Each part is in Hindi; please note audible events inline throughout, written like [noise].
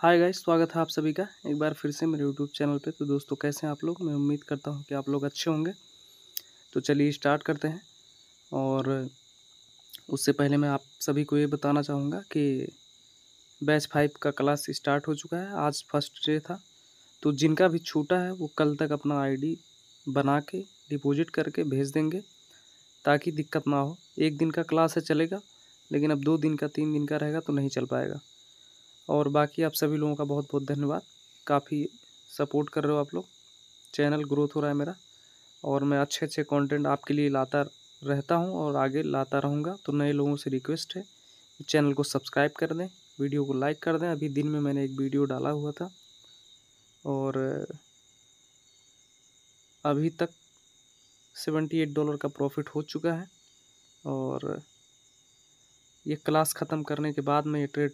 हाय गाइस स्वागत है आप सभी का एक बार फिर से मेरे यूट्यूब चैनल पे तो दोस्तों कैसे हैं आप लोग मैं उम्मीद करता हूँ कि आप लोग अच्छे होंगे तो चलिए स्टार्ट करते हैं और उससे पहले मैं आप सभी को ये बताना चाहूँगा कि बैच फाइव का क्लास स्टार्ट हो चुका है आज फर्स्ट डे था तो जिनका भी छूटा है वो कल तक अपना आई बना के डिपोजिट करके भेज देंगे ताकि दिक्कत ना हो एक दिन का क्लास है चलेगा लेकिन अब दो दिन का तीन दिन का रहेगा तो नहीं चल पाएगा और बाकी आप सभी लोगों का बहुत बहुत धन्यवाद काफ़ी सपोर्ट कर रहे हो आप लोग चैनल ग्रोथ हो रहा है मेरा और मैं अच्छे अच्छे कंटेंट आपके लिए लाता रहता हूं और आगे लाता रहूंगा तो नए लोगों से रिक्वेस्ट है चैनल को सब्सक्राइब कर दें वीडियो को लाइक कर दें अभी दिन में मैंने एक वीडियो डाला हुआ था और अभी तक सेवेंटी एट डॉलर का प्रॉफिट हो चुका है और ये क्लास ख़त्म करने के बाद मैं ये ट्रेड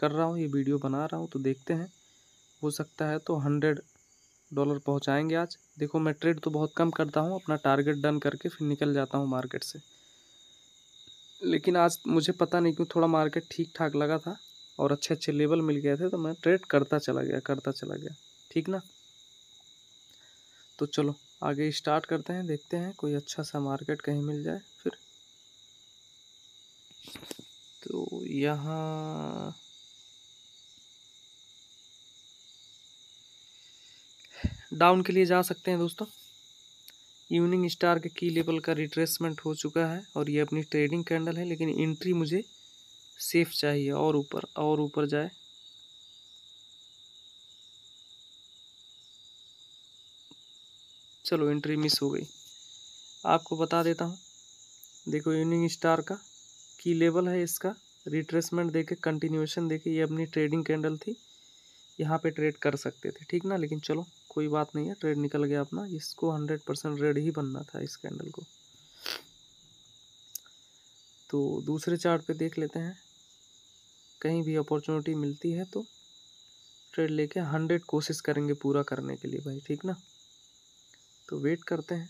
कर रहा हूँ ये वीडियो बना रहा हूँ तो देखते हैं हो सकता है तो हंड्रेड डॉलर पहुँचाएँगे आज देखो मैं ट्रेड तो बहुत कम करता हूँ अपना टारगेट डन करके फिर निकल जाता हूँ मार्केट से लेकिन आज मुझे पता नहीं क्यों थोड़ा मार्केट ठीक ठाक लगा था और अच्छे अच्छे लेवल मिल गए थे तो मैं ट्रेड करता चला गया करता चला गया ठीक ना तो चलो आगे स्टार्ट करते हैं देखते हैं कोई अच्छा सा मार्केट कहीं मिल जाए फिर तो यहाँ डाउन के लिए जा सकते हैं दोस्तों इवनिंग स्टार के की लेवल का रिट्रेसमेंट हो चुका है और ये अपनी ट्रेडिंग कैंडल है लेकिन एंट्री मुझे सेफ चाहिए और ऊपर और ऊपर जाए चलो एंट्री मिस हो गई आपको बता देता हूँ देखो इवनिंग स्टार का की लेवल है इसका रिट्रेसमेंट देखे कंटिन्यूएशन देखे ये अपनी ट्रेडिंग कैंडल थी यहाँ पे ट्रेड कर सकते थे ठीक ना लेकिन चलो कोई बात नहीं है ट्रेड निकल गया अपना इसको हंड्रेड परसेंट रेड ही बनना था इस कैंडल को तो दूसरे चार्ट पे देख लेते हैं कहीं भी अपॉर्चुनिटी मिलती है तो ट्रेड लेके हंड्रेड कोशिश करेंगे पूरा करने के लिए भाई ठीक ना तो वेट करते हैं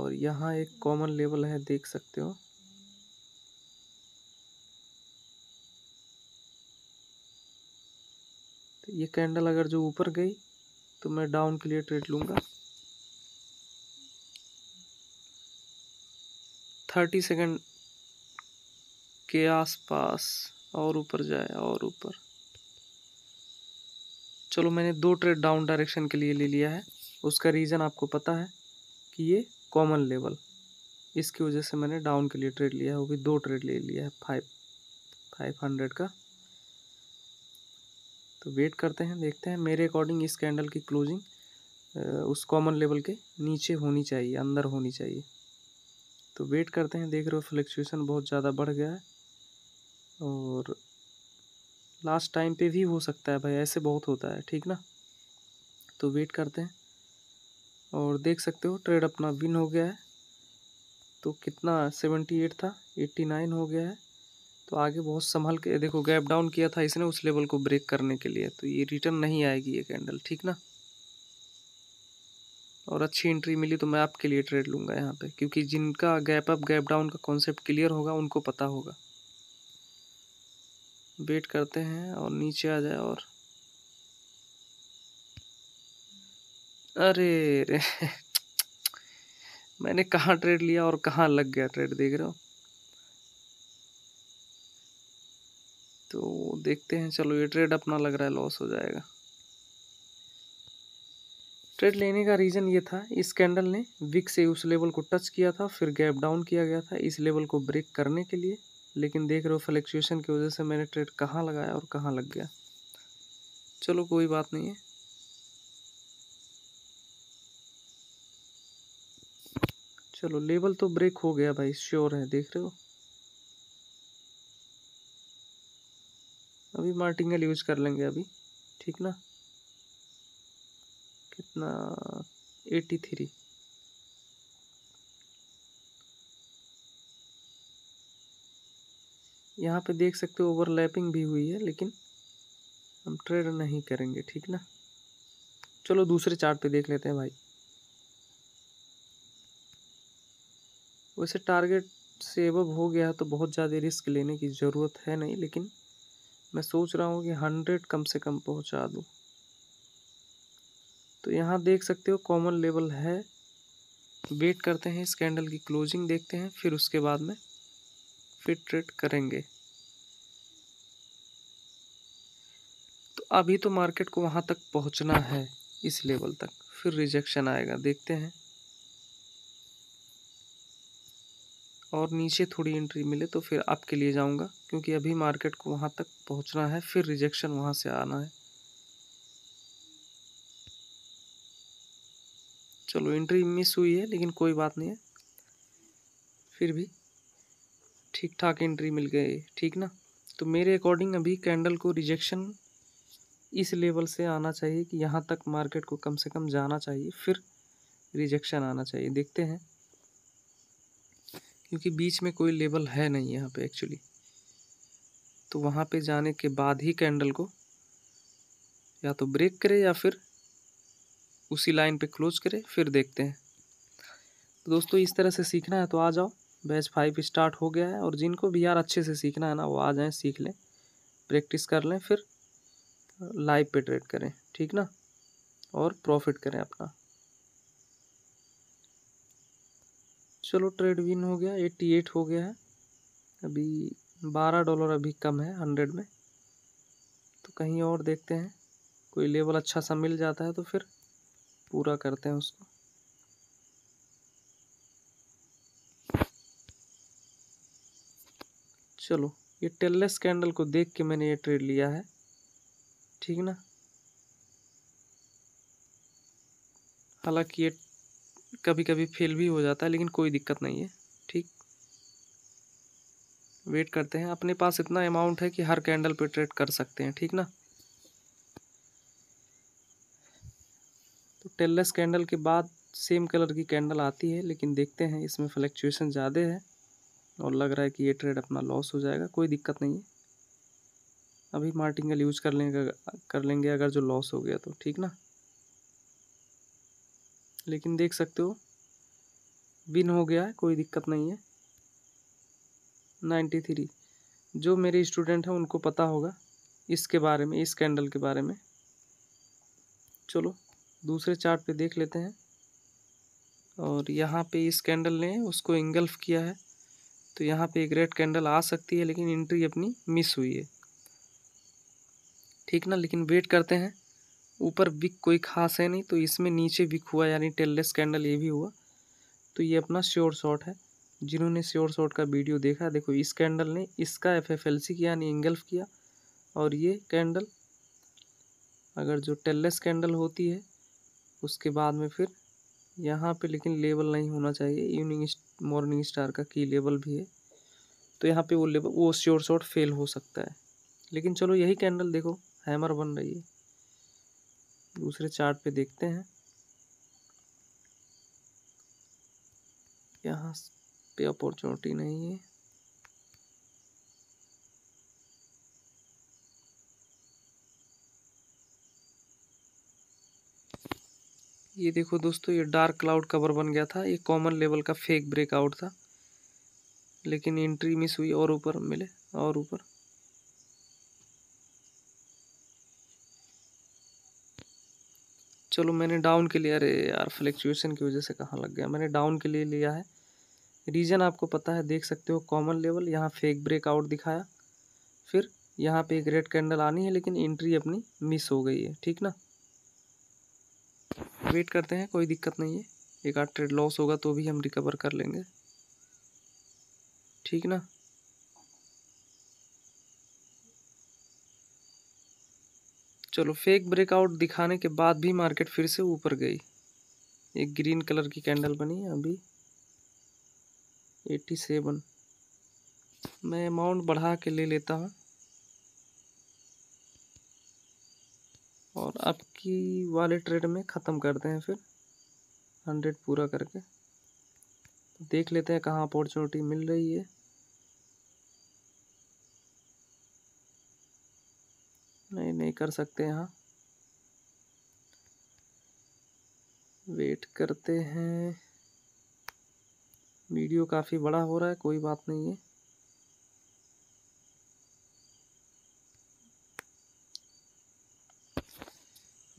और यहाँ एक कॉमन लेवल है देख सकते हो ये कैंडल अगर जो ऊपर गई तो मैं डाउन के लिए ट्रेड लूँगा थर्टी सेकेंड के आसपास और ऊपर जाए और ऊपर चलो मैंने दो ट्रेड डाउन डायरेक्शन के लिए ले लिया है उसका रीज़न आपको पता है कि ये कॉमन लेवल इसकी वजह से मैंने डाउन के लिए ट्रेड लिया है वो भी दो ट्रेड ले लिया है फाइव फाइव हंड्रेड का तो वेट करते हैं देखते हैं मेरे अकॉर्डिंग इस कैंडल की क्लोजिंग उस कॉमन लेवल के नीचे होनी चाहिए अंदर होनी चाहिए तो वेट करते हैं देख रहे हो फ्लक्चुएसन बहुत ज़्यादा बढ़ गया है और लास्ट टाइम पे भी हो सकता है भाई ऐसे बहुत होता है ठीक ना तो वेट करते हैं और देख सकते हो ट्रेड अपना विन हो गया है तो कितना सेवेंटी एट था एट्टी नाइन हो गया है तो आगे बहुत संभल के देखो गैप डाउन किया था इसने उस लेवल को ब्रेक करने के लिए तो ये रिटर्न नहीं आएगी ये कैंडल ठीक ना और अच्छी एंट्री मिली तो मैं आपके लिए ट्रेड लूँगा यहाँ पे क्योंकि जिनका गैप अप गैप डाउन का कॉन्सेप्ट क्लियर होगा उनको पता होगा वेट करते हैं और नीचे आ जाए और अरे रे [laughs] मैंने कहाँ ट्रेड लिया और कहाँ लग गया ट्रेड देख रहे हो तो देखते हैं चलो ये ट्रेड अपना लग रहा है लॉस हो जाएगा ट्रेड लेने का रीज़न ये था इस कैंडल ने विक से उस लेवल को टच किया था फिर गैप डाउन किया गया था इस लेवल को ब्रेक करने के लिए लेकिन देख रहे हो फ्लैक्चुएशन की वजह से मैंने ट्रेड कहाँ लगाया और कहाँ लग गया चलो कोई बात नहीं है चलो लेवल तो ब्रेक हो गया भाई श्योर है देख रहे हो अभी मार्टिंगल यूज़ कर लेंगे अभी ठीक ना कितना एटी थ्री यहाँ पे देख सकते हो ओवरलैपिंग भी हुई है लेकिन हम ट्रेड नहीं करेंगे ठीक ना चलो दूसरे चार्ट पे देख लेते हैं भाई वैसे टारगेट से अब हो गया तो बहुत ज़्यादा रिस्क लेने की ज़रूरत है नहीं लेकिन मैं सोच रहा हूँ कि हंड्रेड कम से कम पहुँचा दूँ तो यहाँ देख सकते हो कॉमन लेवल है वेट करते हैं इस कैंडल की क्लोजिंग देखते हैं फिर उसके बाद में फिट ट्रेड करेंगे तो अभी तो मार्केट को वहाँ तक पहुँचना है इस लेवल तक फिर रिजेक्शन आएगा देखते हैं और नीचे थोड़ी एंट्री मिले तो फिर आपके लिए जाऊंगा क्योंकि अभी मार्केट को वहाँ तक पहुँचना है फिर रिजेक्शन वहाँ से आना है चलो एंट्री मिस हुई है लेकिन कोई बात नहीं है फिर भी ठीक ठाक एंट्री मिल गई ठीक ना तो मेरे अकॉर्डिंग अभी कैंडल को रिजेक्शन इस लेवल से आना चाहिए कि यहाँ तक मार्केट को कम से कम जाना चाहिए फिर रिजेक्शन आना चाहिए देखते हैं क्योंकि बीच में कोई लेबल है नहीं यहाँ पे एक्चुअली तो वहाँ पे जाने के बाद ही कैंडल को या तो ब्रेक करें या फिर उसी लाइन पे क्लोज करें फिर देखते हैं तो दोस्तों इस तरह से सीखना है तो आ जाओ बैच फाइव स्टार्ट हो गया है और जिनको भी यार अच्छे से सीखना है ना वो आ जाएँ सीख लें प्रैक्टिस कर लें फिर लाइव पे ट्रेड करें ठीक ना और प्रॉफिट करें अपना चलो ट्रेड विन हो गया एट्टी एट हो गया है अभी बारह डॉलर अभी कम है हंड्रेड में तो कहीं और देखते हैं कोई लेवल अच्छा सा मिल जाता है तो फिर पूरा करते हैं उसको चलो ये टेललेस कैंडल को देख के मैंने ये ट्रेड लिया है ठीक ना हालांकि ये कभी कभी फेल भी हो जाता है लेकिन कोई दिक्कत नहीं है ठीक वेट करते हैं अपने पास इतना अमाउंट है कि हर कैंडल पे ट्रेड कर सकते हैं ठीक ना तो टेललेस कैंडल के बाद सेम कलर की कैंडल आती है लेकिन देखते हैं इसमें फ्लैक्चुएसन ज़्यादा है और लग रहा है कि ये ट्रेड अपना लॉस हो जाएगा कोई दिक्कत नहीं है अभी मार्टिंगल यूज कर लेंगे कर लेंगे अगर जो लॉस हो गया तो ठीक ना लेकिन देख सकते हो बिन हो गया है कोई दिक्कत नहीं है नाइन्टी थ्री जो मेरे स्टूडेंट हैं उनको पता होगा इसके बारे में इस कैंडल के बारे में चलो दूसरे चार्ट पे देख लेते हैं और यहाँ पे इस कैंडल ने उसको इंगल्फ किया है तो यहाँ पे एक रेड कैंडल आ सकती है लेकिन इंट्री अपनी मिस हुई है ठीक ना लेकिन वेट करते हैं ऊपर विक कोई खास है नहीं तो इसमें नीचे विक हुआ यानी टेललेस कैंडल ये भी हुआ तो ये अपना श्योर शॉट है जिन्होंने श्योर शॉट का वीडियो देखा देखो इस कैंडल ने इसका एफ एफ एल सी किया यानी इंगल्फ किया और ये कैंडल अगर जो टेललेस कैंडल होती है उसके बाद में फिर यहाँ पे लेकिन लेबल नहीं होना चाहिए इवनिंग मॉर्निंग स्टार का की लेबल भी है तो यहाँ पे वो लेबल वो श्योर शॉट फेल हो सकता है लेकिन चलो यही कैंडल देखो हैमर बन रही है दूसरे चार्ट पे देखते हैं यहाँ पे अपॉर्चुनिटी नहीं है ये देखो दोस्तों ये डार्क क्लाउड कवर बन गया था ये कॉमन लेवल का फेक ब्रेकआउट था लेकिन एंट्री मिस हुई और ऊपर मिले और ऊपर चलो मैंने डाउन के लिए अरे यार फ्लैक्चुएसन की वजह से कहाँ लग गया मैंने डाउन के लिए लिया है रीजन आपको पता है देख सकते हो कॉमन लेवल यहाँ फेक ब्रेकआउट दिखाया फिर यहाँ पे एक रेड कैंडल आनी है लेकिन एंट्री अपनी मिस हो गई है ठीक ना वेट करते हैं कोई दिक्कत नहीं है एक आठ ट्रेड लॉस होगा तो भी हम रिकवर कर लेंगे ठीक ना चलो फेक ब्रेकआउट दिखाने के बाद भी मार्केट फिर से ऊपर गई एक ग्रीन कलर की कैंडल बनी अभी एट्टी सेवन मैं अमाउंट बढ़ा के ले लेता हूँ और आपकी वाले ट्रेड में ख़त्म करते हैं फिर हंड्रेड पूरा करके देख लेते हैं कहाँ अपॉर्चुनिटी मिल रही है नहीं नहीं कर सकते यहाँ वेट करते हैं वीडियो काफ़ी बड़ा हो रहा है कोई बात नहीं है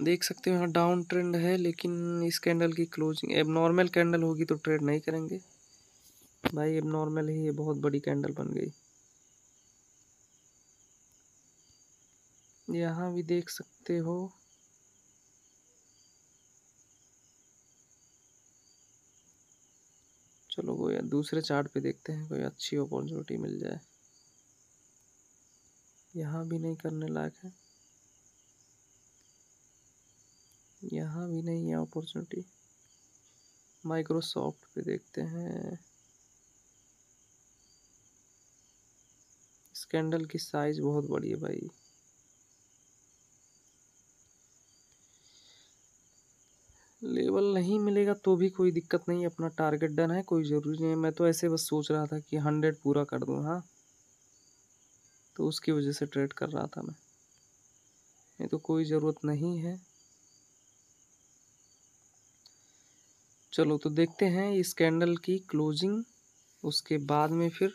देख सकते हो यहाँ डाउन ट्रेंड है लेकिन इस कैंडल की क्लोजिंग नॉर्मल कैंडल होगी तो ट्रेड नहीं करेंगे भाई नॉर्मल ही ये बहुत बड़ी कैंडल बन गई यहाँ भी देख सकते हो चलो कोई दूसरे चार्ट पे देखते हैं कोई अच्छी अपॉर्चुनिटी मिल जाए यहाँ भी नहीं करने लायक है यहाँ भी नहीं है अपॉर्चुनिटी माइक्रोसॉफ्ट पे देखते हैं स्कैंडल की साइज बहुत बड़ी है भाई लेवल नहीं मिलेगा तो भी कोई दिक्कत नहीं अपना टारगेट डन है कोई ज़रूरी नहीं है मैं तो ऐसे बस सोच रहा था कि हंड्रेड पूरा कर दूँ हाँ तो उसकी वजह से ट्रेड कर रहा था मैं नहीं तो कोई ज़रूरत नहीं है चलो तो देखते हैं इस कैंडल की क्लोजिंग उसके बाद में फिर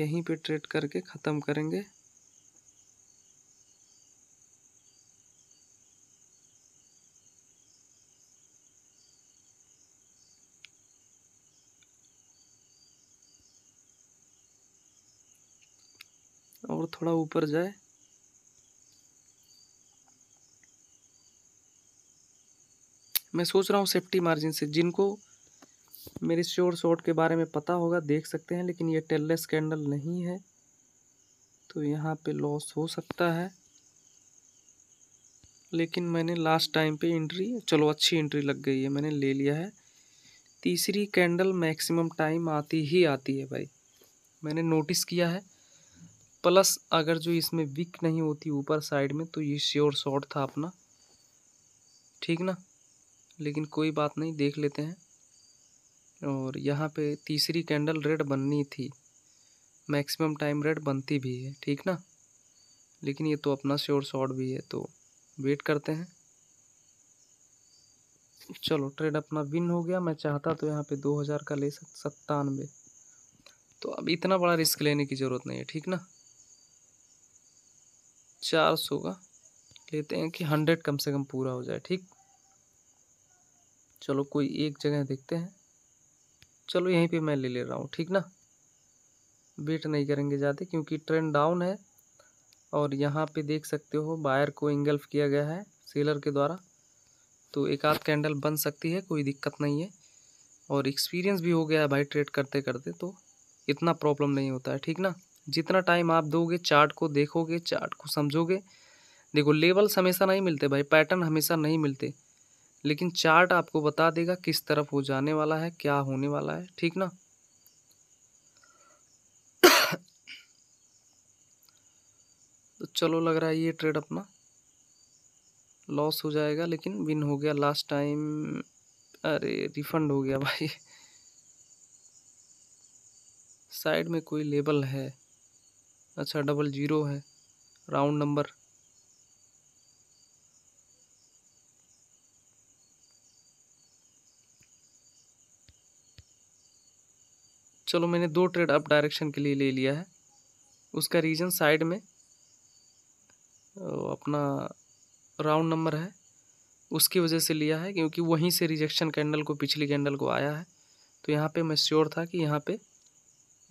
यहीं पे ट्रेड करके ख़त्म करेंगे थोड़ा ऊपर जाए मैं सोच रहा हूँ सेफ्टी मार्जिन से जिनको मेरे श्योर शॉट के बारे में पता होगा देख सकते हैं लेकिन ये टेललेस कैंडल नहीं है तो यहाँ पे लॉस हो सकता है लेकिन मैंने लास्ट टाइम पे एंट्री चलो अच्छी एंट्री लग गई है मैंने ले लिया है तीसरी कैंडल मैक्सिमम टाइम आती ही आती है भाई मैंने नोटिस किया है प्लस अगर जो इसमें विक नहीं होती ऊपर साइड में तो ये श्योर शॉट था अपना ठीक ना लेकिन कोई बात नहीं देख लेते हैं और यहाँ पे तीसरी कैंडल रेड बननी थी मैक्सिमम टाइम रेड बनती भी है ठीक ना लेकिन ये तो अपना श्योर शॉट भी है तो वेट करते हैं चलो ट्रेड अपना विन हो गया मैं चाहता तो यहाँ पे दो हज़ार का ले सकता सत्तानवे तो अब इतना बड़ा रिस्क लेने की ज़रूरत नहीं है ठीक ना चार सौ का लेते हैं कि हंड्रेड कम से कम पूरा हो जाए ठीक चलो कोई एक जगह देखते हैं चलो यहीं पे मैं ले ले रहा हूँ ठीक ना वेट नहीं करेंगे ज़्यादा क्योंकि ट्रेंड डाउन है और यहाँ पे देख सकते हो बायर को इंगल्फ किया गया है सेलर के द्वारा तो एक आध कैंडल बन सकती है कोई दिक्कत नहीं है और एक्सपीरियंस भी हो गया है भाई ट्रेड करते करते तो इतना प्रॉब्लम नहीं होता है ठीक ना जितना टाइम आप दोगे चार्ट को देखोगे चार्ट को समझोगे देखो लेवल्स हमेशा नहीं मिलते भाई पैटर्न हमेशा नहीं मिलते लेकिन चार्ट आपको बता देगा किस तरफ हो जाने वाला है क्या होने वाला है ठीक ना [coughs] तो चलो लग रहा है ये ट्रेड अपना लॉस हो जाएगा लेकिन विन हो गया लास्ट टाइम अरे रिफंड हो गया भाई साइड [laughs] में कोई लेबल है अच्छा डबल जीरो है राउंड नंबर चलो मैंने दो ट्रेड अप डायरेक्शन के लिए ले लिया है उसका रीजन साइड में अपना राउंड नंबर है उसकी वजह से लिया है क्योंकि वहीं से रिजेक्शन कैंडल को पिछली कैंडल को आया है तो यहाँ पे मैं श्योर था कि यहाँ पे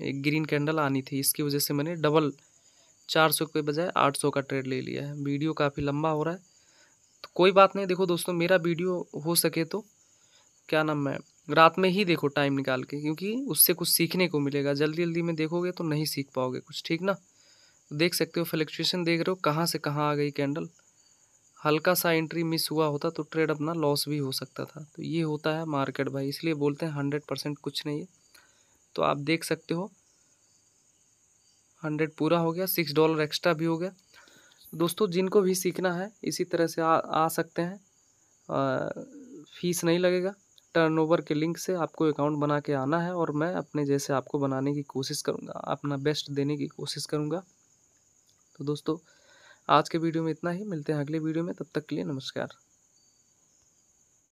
एक ग्रीन कैंडल आनी थी इसकी वजह से मैंने डबल चार सौ के बजाय आठ सौ का ट्रेड ले लिया है वीडियो काफ़ी लंबा हो रहा है तो कोई बात नहीं देखो दोस्तों मेरा वीडियो हो सके तो क्या नाम है रात में ही देखो टाइम निकाल के क्योंकि उससे कुछ सीखने को मिलेगा जल्दी जल्दी में देखोगे तो नहीं सीख पाओगे कुछ ठीक ना देख सकते हो फ्लक्चुएशन देख रहे हो कहाँ से कहाँ आ गई कैंडल हल्का सा एंट्री मिस हुआ होता तो ट्रेड अपना लॉस भी हो सकता था तो ये होता है मार्केट भाई इसलिए बोलते हैं हंड्रेड परसेंट कुछ नहीं है तो आप देख सकते हो हंड्रेड पूरा हो गया सिक्स डॉलर एक्स्ट्रा भी हो गया दोस्तों जिनको भी सीखना है इसी तरह से आ, आ सकते हैं आ, फीस नहीं लगेगा टर्नओवर के लिंक से आपको अकाउंट बना के आना है और मैं अपने जैसे आपको बनाने की कोशिश करूँगा अपना बेस्ट देने की कोशिश करूँगा तो दोस्तों आज के वीडियो में इतना ही मिलते हैं अगले वीडियो में तब तक के लिए नमस्कार